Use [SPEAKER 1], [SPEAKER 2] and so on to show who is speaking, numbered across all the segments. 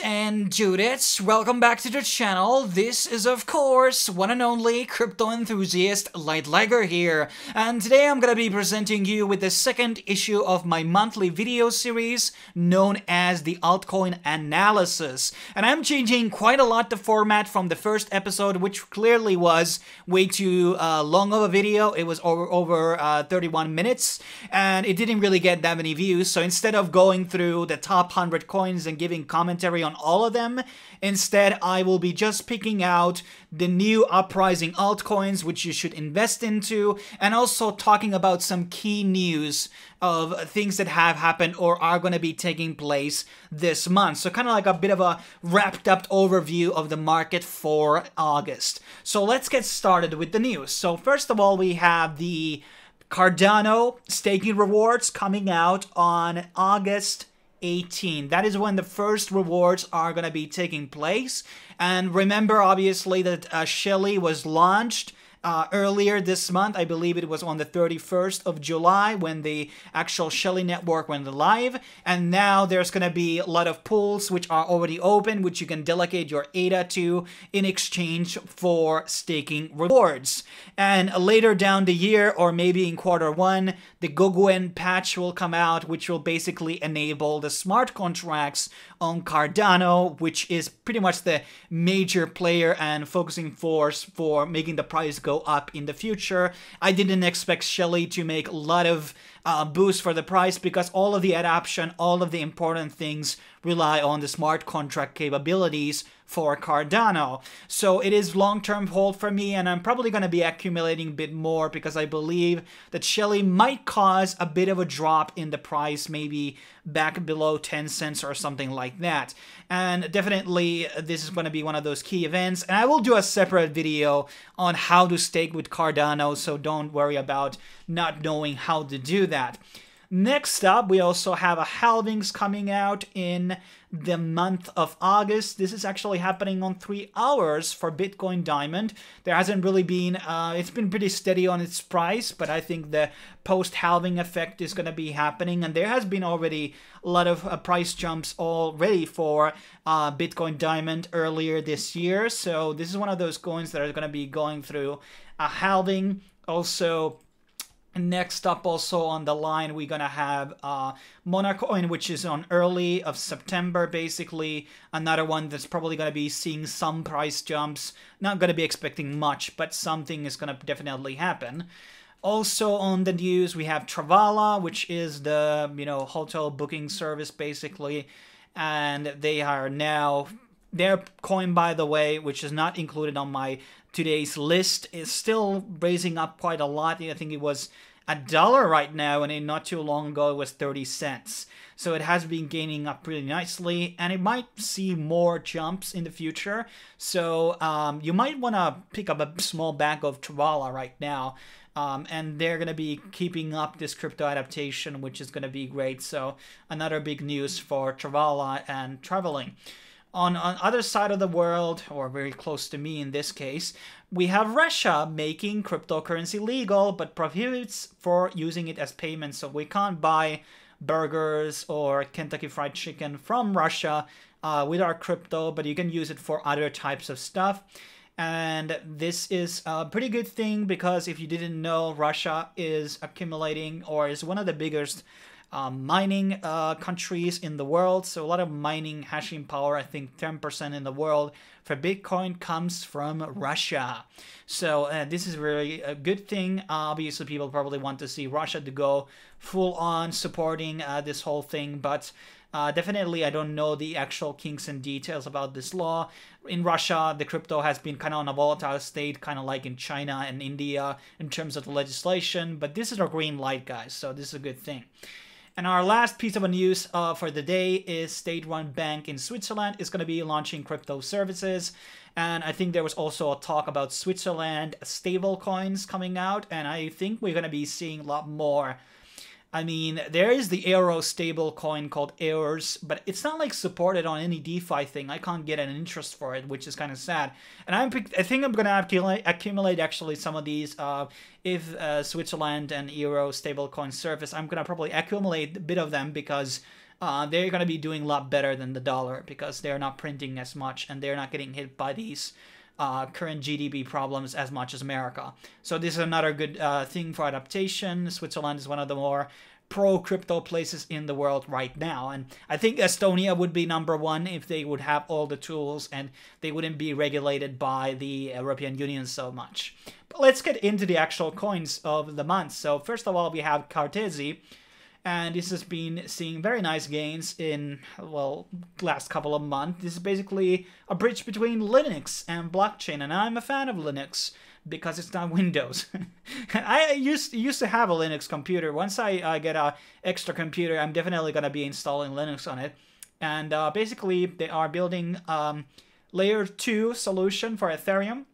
[SPEAKER 1] and Judiths, welcome back to the channel. This is, of course, one and only crypto enthusiast Lightlegger here, and today I'm gonna be presenting you with the second issue of my monthly video series known as the Altcoin Analysis. And I'm changing quite a lot the format from the first episode, which clearly was way too uh, long of a video. It was over, over uh, 31 minutes, and it didn't really get that many views, so instead of going through the top 100 coins and giving commentary on all of them. Instead, I will be just picking out the new uprising altcoins which you should invest into and also talking about some key news of things that have happened or are going to be taking place this month. So kind of like a bit of a wrapped up overview of the market for August. So let's get started with the news. So first of all, we have the Cardano staking rewards coming out on August 18. That is when the first rewards are going to be taking place. And remember, obviously, that uh, Shelly was launched uh, earlier this month. I believe it was on the 31st of July when the actual Shelly network went live. And now there's going to be a lot of pools which are already open, which you can delegate your ADA to in exchange for staking rewards. And later down the year, or maybe in quarter one, the Goguen patch will come out, which will basically enable the smart contracts on Cardano, which is pretty much the major player and focusing force for making the price go up in the future. I didn't expect Shelley to make a lot of uh, boost for the price because all of the adoption, all of the important things rely on the smart contract capabilities for Cardano. So it is long-term hold for me and I'm probably going to be accumulating a bit more because I believe that Shelly might cause a bit of a drop in the price, maybe back below 10 cents or something like that. And definitely this is going to be one of those key events and I will do a separate video on how to stake with Cardano so don't worry about not knowing how to do that that. Next up, we also have a halvings coming out in the month of August. This is actually happening on three hours for Bitcoin Diamond. There hasn't really been, uh, it's been pretty steady on its price, but I think the post halving effect is going to be happening. And there has been already a lot of uh, price jumps already for uh, Bitcoin Diamond earlier this year. So this is one of those coins that are going to be going through a halving. Also, Next up, also on the line, we're gonna have uh, Monaco, which is on early of September, basically. Another one that's probably gonna be seeing some price jumps. Not gonna be expecting much, but something is gonna definitely happen. Also on the news, we have Travala, which is the you know hotel booking service, basically, and they are now their coin, by the way, which is not included on my today's list, is still raising up quite a lot. I think it was a dollar right now, and not too long ago it was 30 cents. So it has been gaining up pretty nicely, and it might see more jumps in the future. So um, you might want to pick up a small bag of Travala right now. Um, and they're going to be keeping up this crypto adaptation, which is going to be great. So another big news for Travala and traveling on on other side of the world or very close to me in this case we have russia making cryptocurrency legal but prohibits for using it as payment so we can't buy burgers or kentucky fried chicken from russia uh, with our crypto but you can use it for other types of stuff and this is a pretty good thing because if you didn't know russia is accumulating or is one of the biggest um, mining uh, countries in the world. So a lot of mining hashing power, I think 10% in the world for Bitcoin comes from Russia. So uh, this is really a good thing. Obviously, people probably want to see Russia to go full on supporting uh, this whole thing, but uh, definitely, I don't know the actual kinks and details about this law. In Russia, the crypto has been kind of on a volatile state, kind of like in China and India in terms of the legislation, but this is a green light, guys, so this is a good thing. And our last piece of news uh, for the day is State Run Bank in Switzerland is going to be launching crypto services. And I think there was also a talk about Switzerland stable coins coming out. And I think we're going to be seeing a lot more I mean, there is the Aero stable coin called Airs, but it's not like supported on any DeFi thing. I can't get an interest for it, which is kind of sad. And I'm, I think I'm gonna accumulate, accumulate actually some of these. Uh, if uh, Switzerland and Euro stable coin surface, I'm gonna probably accumulate a bit of them because uh, they're gonna be doing a lot better than the dollar because they're not printing as much and they're not getting hit by these uh, current GDP problems as much as America. So this is another good uh, thing for adaptation. Switzerland is one of the more pro crypto places in the world right now. And I think Estonia would be number one if they would have all the tools and they wouldn't be regulated by the European Union so much. But let's get into the actual coins of the month. So first of all, we have Cartesi, and this has been seeing very nice gains in, well, last couple of months. This is basically a bridge between Linux and blockchain, and I'm a fan of Linux because it's not Windows. I used used to have a Linux computer. Once I uh, get a extra computer, I'm definitely gonna be installing Linux on it. And uh, basically, they are building um, layer two solution for Ethereum.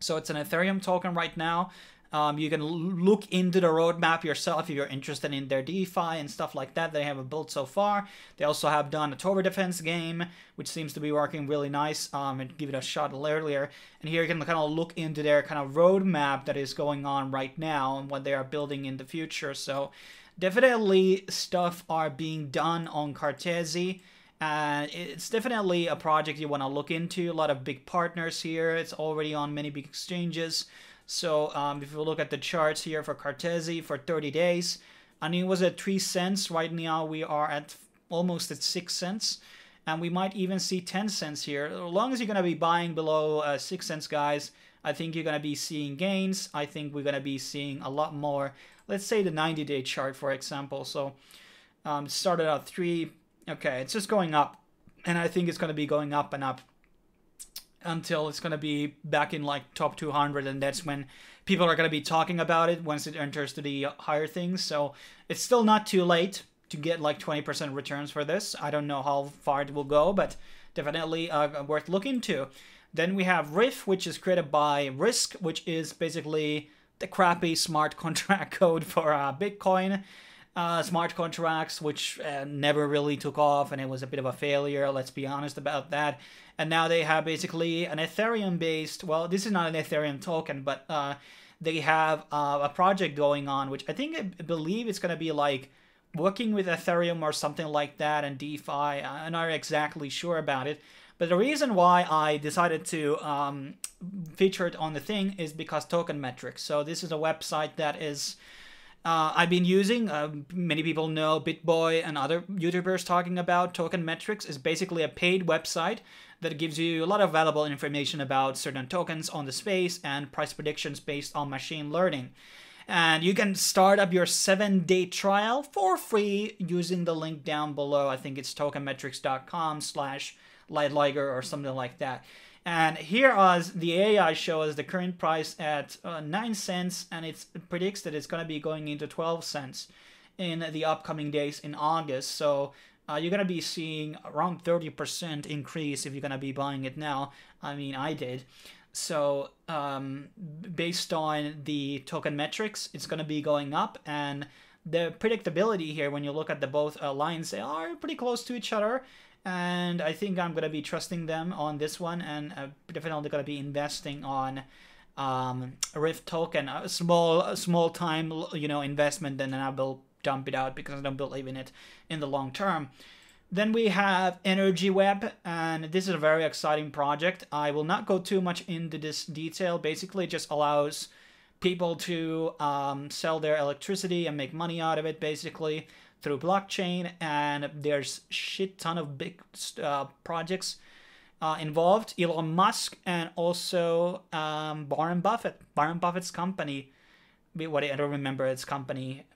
[SPEAKER 1] So it's an Ethereum token right now. Um, you can look into the roadmap yourself if you're interested in their DeFi and stuff like that they haven't built so far. They also have done a Tower Defense game, which seems to be working really nice. Um, and give it a shot earlier. And here you can kind of look into their kind of roadmap that is going on right now and what they are building in the future. So definitely stuff are being done on Cartesi. And it's definitely a project you want to look into. A lot of big partners here. It's already on many big exchanges. So um, if you look at the charts here for Cartesi for 30 days, and it was at 3 cents. Right now we are at almost at 6 cents. And we might even see 10 cents here. As long as you're going to be buying below uh, 6 cents, guys, I think you're going to be seeing gains. I think we're going to be seeing a lot more. Let's say the 90-day chart, for example. So um, started out 3. Okay, it's just going up. And I think it's going to be going up and up until it's going to be back in like top 200 and that's when people are going to be talking about it once it enters to the higher things so it's still not too late to get like 20% returns for this i don't know how far it will go but definitely uh, worth looking to then we have riff which is created by risk which is basically the crappy smart contract code for uh, bitcoin uh, smart contracts, which uh, never really took off and it was a bit of a failure, let's be honest about that. And now they have basically an Ethereum based, well, this is not an Ethereum token, but uh, they have uh, a project going on, which I think, I believe it's going to be like working with Ethereum or something like that and DeFi. I'm not exactly sure about it. But the reason why I decided to um, feature it on the thing is because Token Metrics. So this is a website that is uh, I've been using. Uh, many people know BitBoy and other YouTubers talking about Token Metrics is basically a paid website that gives you a lot of valuable information about certain tokens on the space and price predictions based on machine learning. And you can start up your seven day trial for free using the link down below. I think it's tokenmetrics.com slash lightliger or something like that. And here as the AI shows the current price at uh, 9 cents and it predicts that it's going to be going into 12 cents in the upcoming days in August. So uh, you're going to be seeing around 30% increase if you're going to be buying it now. I mean, I did. So um, based on the token metrics, it's going to be going up and the predictability here when you look at the both uh, lines, they are pretty close to each other and I think I'm gonna be trusting them on this one, and I'm uh, definitely gonna be investing on um, Rift token, a small a small time you know investment, and then I will dump it out because I don't believe in it in the long term. Then we have Energy Web, and this is a very exciting project. I will not go too much into this detail. Basically, just allows people to um, sell their electricity and make money out of it, basically through blockchain and there's shit ton of big uh, projects uh, involved elon musk and also um, warren buffett warren buffett's company what i don't remember its company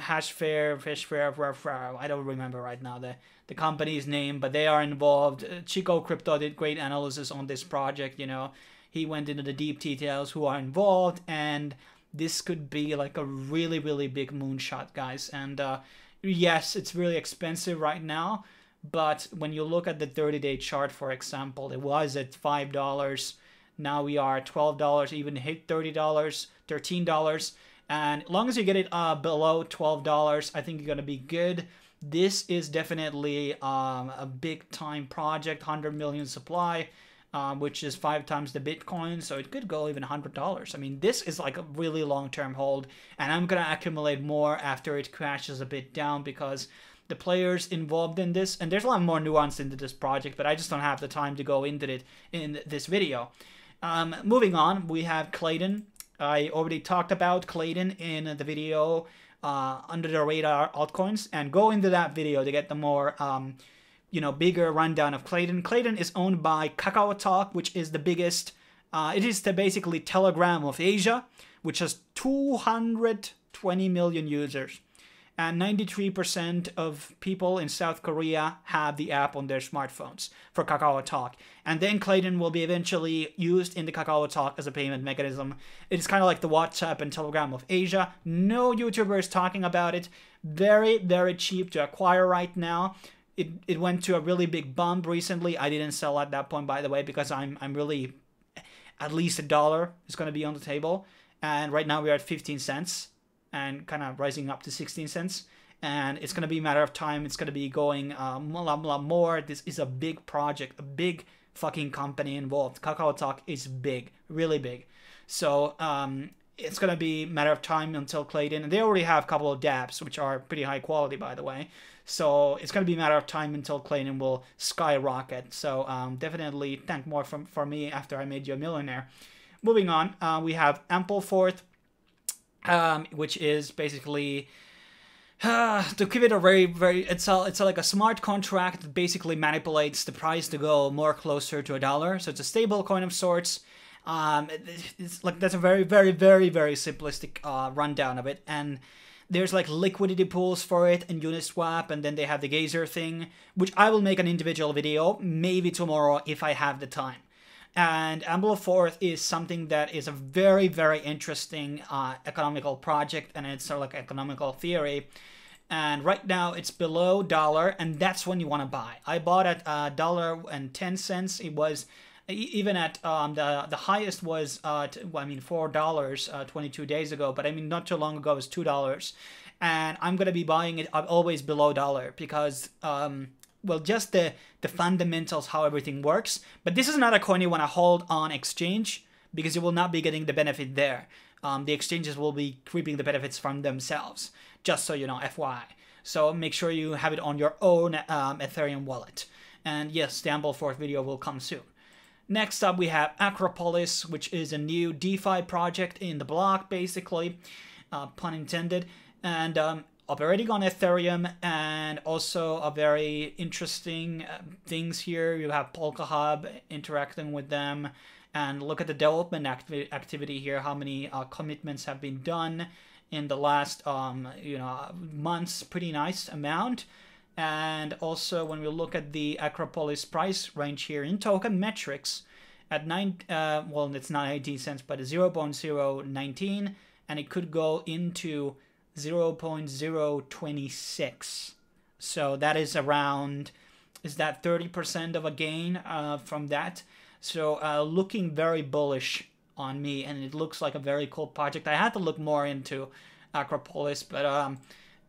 [SPEAKER 1] hashfair fishfair i don't remember right now the, the company's name but they are involved uh, chico crypto did great analysis on this project you know he went into the deep details who are involved and this could be like a really really big moonshot guys and uh, yes, it's really expensive right now, but when you look at the 30 day chart, for example, it was at $5. Now we are $12, even hit $30, $13. And as long as you get it uh, below $12, I think you're going to be good. This is definitely um, a big time project, 100 million supply um, which is five times the Bitcoin. So it could go even $100. I mean, this is like a really long term hold, and I'm going to accumulate more after it crashes a bit down because the players involved in this, and there's a lot more nuance into this project, but I just don't have the time to go into it in this video. Um, moving on, we have Clayton. I already talked about Clayton in the video uh, under the radar altcoins, and go into that video to get the more um, you know bigger rundown of Clayton. Clayton is owned by Kakao Talk, which is the biggest. Uh, it is the basically Telegram of Asia, which has 220 million users, and 93% of people in South Korea have the app on their smartphones for Kakao Talk. And then Clayton will be eventually used in the Kakao Talk as a payment mechanism. It is kind of like the WhatsApp and Telegram of Asia. No YouTuber is talking about it. Very very cheap to acquire right now it, it went to a really big bump recently. I didn't sell at that point, by the way, because I'm I'm really at least a dollar is going to be on the table. And right now we are at 15 cents and kind of rising up to 16 cents. And it's going to be a matter of time. It's going to be going um, a lot more. This is a big project, a big fucking company involved. Kakao Talk is big, really big. So um, it's going to be a matter of time until Clayton, and they already have a couple of dApps, which are pretty high quality, by the way. So it's going to be a matter of time until Clayton will skyrocket. So um, definitely thank more from, for me after I made you a millionaire. Moving on, uh, we have Ampleforth, um, which is basically... Uh, to give it a very very it's a, it's a, like a smart contract that basically manipulates the price to go more closer to a dollar so it's a stable coin of sorts um, it's like that's a very, very, very, very simplistic uh, rundown of it. And there's like liquidity pools for it and Uniswap, and then they have the Gazer thing, which I will make an individual video maybe tomorrow if I have the time. And Ambloforth is something that is a very, very interesting uh, economical project, and it's sort of like economical theory. And right now it's below dollar, and that's when you want to buy. I bought at a uh, dollar and ten cents. It was even at um, the the highest was uh, t- well, I mean four dollars uh, 22 days ago, but I mean not too long ago it was two dollars, and I'm gonna be buying it uh, always below dollar because um, well just the the fundamentals how everything works. But this is not a coin you wanna hold on exchange because you will not be getting the benefit there. Um, the exchanges will be creeping the benefits from themselves. Just so you know, FYI. So make sure you have it on your own um, Ethereum wallet. And yes, the Amble fourth video will come soon. Next up, we have Acropolis, which is a new DeFi project in the block, basically, uh, pun intended, and um, operating on Ethereum, and also a very interesting uh, things here. You have Polka Hub interacting with them, and look at the development activity here. How many uh, commitments have been done in the last, um, you know, months? Pretty nice amount. And also when we look at the Acropolis price range here in token metrics at nine, uh, well, it's not 18 cents, but 0.019, and it could go into 0.026. So that is around, is that 30% of a gain uh, from that? So uh, looking very bullish on me, and it looks like a very cool project. I had to look more into Acropolis, but um,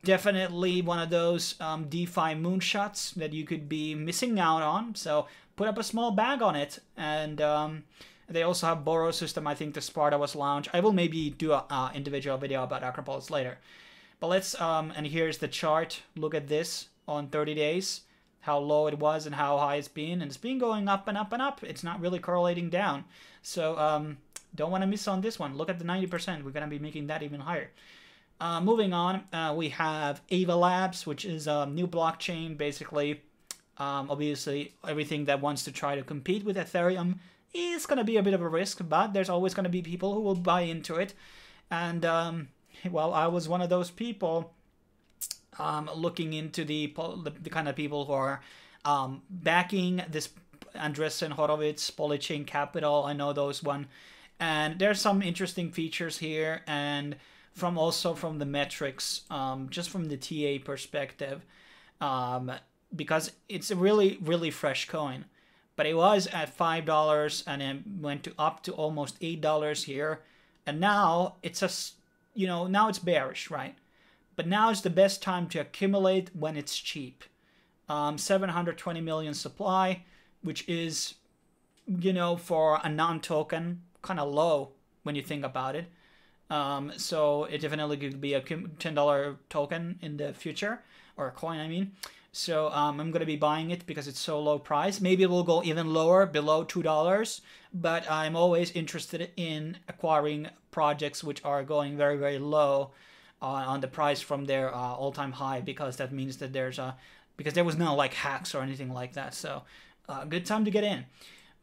[SPEAKER 1] definitely one of those um, DeFi moonshots that you could be missing out on. So put up a small bag on it. And um, they also have Borrow system. I think the Sparta was launched. I will maybe do an uh, individual video about Acropolis later. But let's, um, and here's the chart. Look at this on 30 days, how low it was and how high it's been. And it's been going up and up and up. It's not really correlating down. So um, don't want to miss on this one. Look at the 90%. We're going to be making that even higher. Uh, moving on, uh, we have Ava Labs, which is a new blockchain, basically. Um, obviously, everything that wants to try to compete with Ethereum is going to be a bit of a risk, but there's always going to be people who will buy into it. And, um, well, I was one of those people um, looking into the, the, kind of people who are um, backing this Andresen Horowitz, Polychain Capital. I know those one. And there's some interesting features here, and from also from the metrics, um, just from the TA perspective, um, because it's a really really fresh coin. But it was at five dollars and it went to up to almost eight dollars here, and now it's a you know now it's bearish, right? But now is the best time to accumulate when it's cheap. Um, 720 million supply, which is you know for a non-token kind of low when you think about it. Um, so it definitely could be a $10 token in the future, or a coin, I mean. So um, I'm going to be buying it because it's so low price. Maybe it will go even lower, below $2, but I'm always interested in acquiring projects which are going very, very low uh, on the price from their uh, all-time high because that means that there's a because there was no like hacks or anything like that. So uh, good time to get in.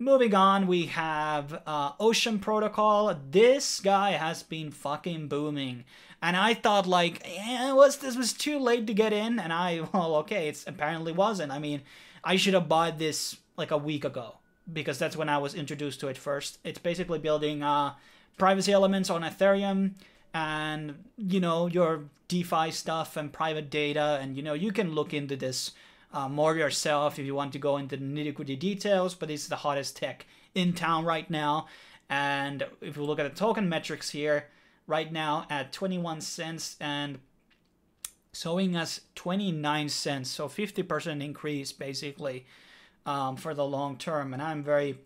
[SPEAKER 1] Moving on, we have uh, Ocean Protocol. This guy has been fucking booming. And I thought, like, eh, was, this was too late to get in. And I, well, okay, it's apparently wasn't. I mean, I should have bought this like a week ago because that's when I was introduced to it first. It's basically building uh, privacy elements on Ethereum and, you know, your DeFi stuff and private data. And, you know, you can look into this uh, more yourself if you want to go into the nitty gritty details, but it's the hottest tech in town right now. And if you look at the token metrics here, right now at 21 cents and showing us 29 cents, so 50% increase basically um, for the long term. And I'm very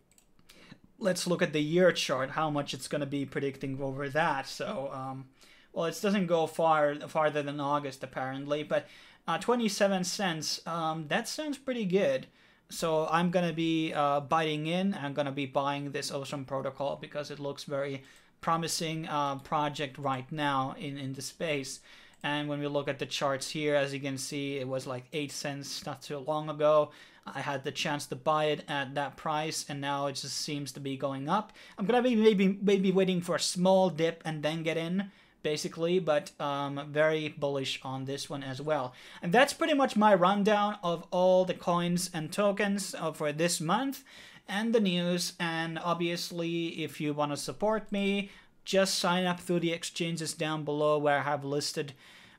[SPEAKER 1] let's look at the year chart, how much it's going to be predicting over that. So, um, well, it doesn't go far farther than August apparently, but uh, 27 cents, um, that sounds pretty good. So I'm gonna be uh, biting in. I'm gonna be buying this Ocean Protocol because it looks very promising uh, project right now in in the space. And when we look at the charts here, as you can see, it was like eight cents not too long ago. I had the chance to buy it at that price, and now it just seems to be going up. I'm gonna be maybe maybe waiting for a small dip and then get in basically, but um, very bullish on this one as well. And that's pretty much my rundown of all the coins and tokens uh, for this month and the news. And obviously, if you want to support me, just sign up through the exchanges down below where I have listed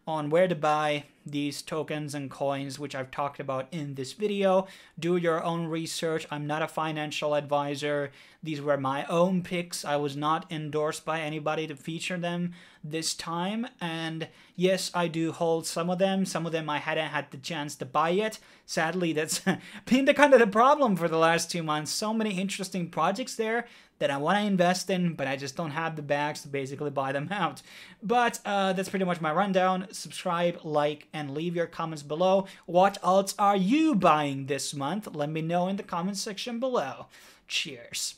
[SPEAKER 1] on where to buy these tokens and coins, which I've talked about in this video. Do your own research. I'm not a financial advisor. These were my own picks. I was not endorsed by anybody to feature them this time. And yes, I do hold some of them. Some of them I hadn't had the chance to buy yet. Sadly, that's been the kind of the problem for the last two months. So many interesting projects there that I want to invest in, but I just don't have the bags to basically buy them out. But uh, that's pretty much my rundown. Subscribe, like, and leave your comments below. What else are you buying this month? Let me know in the comment section below. Cheers.